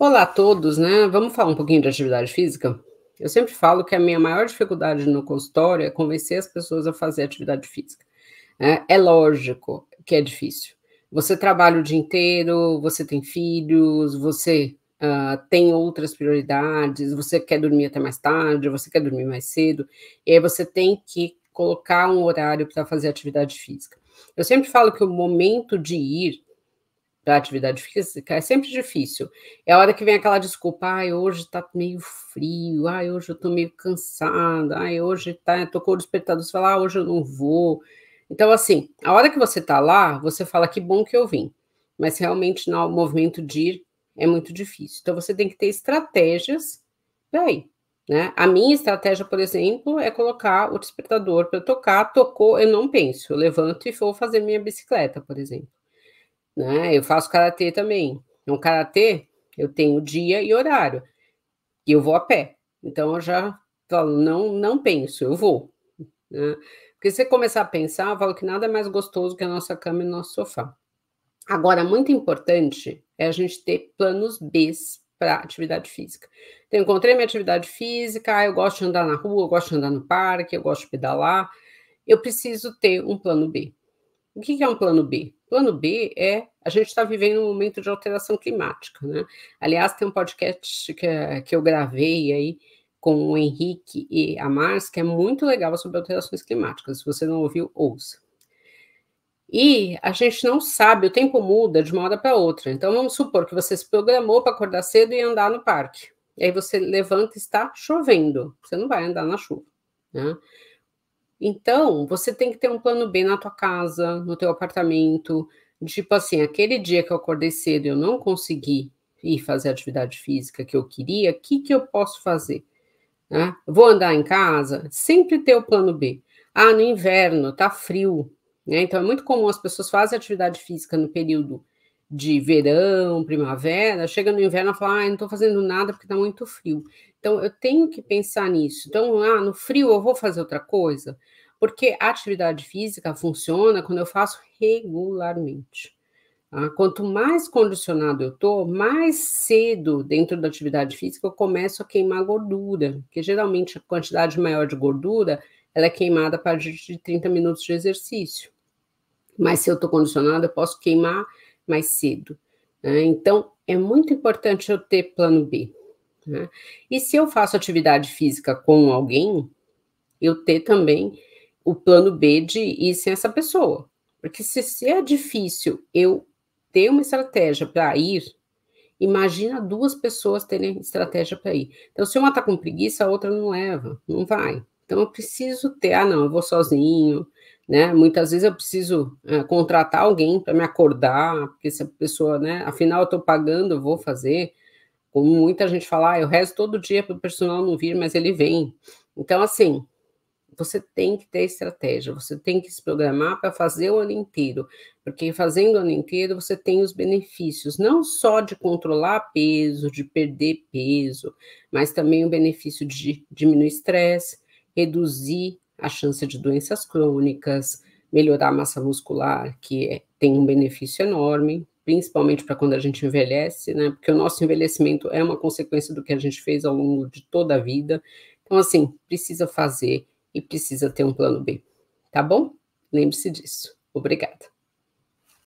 Olá a todos, né? Vamos falar um pouquinho de atividade física? Eu sempre falo que a minha maior dificuldade no consultório é convencer as pessoas a fazer atividade física. Né? É lógico que é difícil. Você trabalha o dia inteiro, você tem filhos, você uh, tem outras prioridades, você quer dormir até mais tarde, você quer dormir mais cedo, e aí você tem que colocar um horário para fazer atividade física. Eu sempre falo que o momento de ir para atividade física é sempre difícil. É a hora que vem aquela desculpa, ai, hoje tá meio frio, ai, hoje eu tô meio cansada, ai, hoje tá, tocou o despertador, você fala, ah, hoje eu não vou. Então, assim, a hora que você tá lá, você fala, que bom que eu vim. Mas realmente, no movimento de ir, é muito difícil. Então, você tem que ter estratégias para ir. Né? A minha estratégia, por exemplo, é colocar o despertador para tocar, tocou, eu não penso, eu levanto e vou fazer minha bicicleta, por exemplo. Né? Eu faço karatê também. No karatê, eu tenho dia e horário. E eu vou a pé. Então eu já falo, não, não penso, eu vou. Né? Porque se você começar a pensar, eu falo que nada é mais gostoso que a nossa cama e o nosso sofá. Agora, muito importante é a gente ter planos B para atividade física. Então, eu encontrei minha atividade física, eu gosto de andar na rua, eu gosto de andar no parque, eu gosto de pedalar. Eu preciso ter um plano B. O que é um plano B? Plano B é a gente está vivendo um momento de alteração climática, né? Aliás, tem um podcast que, é, que eu gravei aí com o Henrique e a Mars, que é muito legal sobre alterações climáticas. Se você não ouviu, ouça. E a gente não sabe, o tempo muda de uma hora para outra. Então vamos supor que você se programou para acordar cedo e andar no parque. E aí você levanta e está chovendo. Você não vai andar na chuva. Né? Então, você tem que ter um plano B na tua casa, no teu apartamento. Tipo assim, aquele dia que eu acordei cedo e eu não consegui ir fazer a atividade física que eu queria, o que, que eu posso fazer? Né? Vou andar em casa? Sempre ter o plano B. Ah, no inverno, tá frio. Né? Então, é muito comum as pessoas fazem atividade física no período de verão, primavera, chega no inverno e fala, ah, não estou fazendo nada porque está muito frio. Então, eu tenho que pensar nisso. Então, ah, no frio eu vou fazer outra coisa, porque a atividade física funciona quando eu faço regularmente. Tá? Quanto mais condicionado eu estou, mais cedo dentro da atividade física eu começo a queimar gordura, porque geralmente a quantidade maior de gordura ela é queimada a partir de 30 minutos de exercício. Mas se eu estou condicionado, eu posso queimar mais cedo. Né? Então, é muito importante eu ter plano B. Né? E se eu faço atividade física com alguém, eu ter também o plano B de ir sem essa pessoa. Porque se, se é difícil eu ter uma estratégia para ir, imagina duas pessoas terem estratégia para ir. Então, se uma está com preguiça, a outra não leva, não vai. Então, eu preciso ter, ah, não, eu vou sozinho, né? Muitas vezes eu preciso é, contratar alguém para me acordar, porque se a pessoa, né? Afinal, eu estou pagando, eu vou fazer. Como muita gente fala, ah, eu rezo todo dia para o personal não vir, mas ele vem. Então, assim, você tem que ter estratégia, você tem que se programar para fazer o ano inteiro, porque fazendo o ano inteiro você tem os benefícios, não só de controlar peso, de perder peso, mas também o benefício de diminuir estresse, reduzir a chance de doenças crônicas, melhorar a massa muscular, que é, tem um benefício enorme, principalmente para quando a gente envelhece, né? Porque o nosso envelhecimento é uma consequência do que a gente fez ao longo de toda a vida. Então, assim, precisa fazer e precisa ter um plano B, tá bom? Lembre-se disso. Obrigada.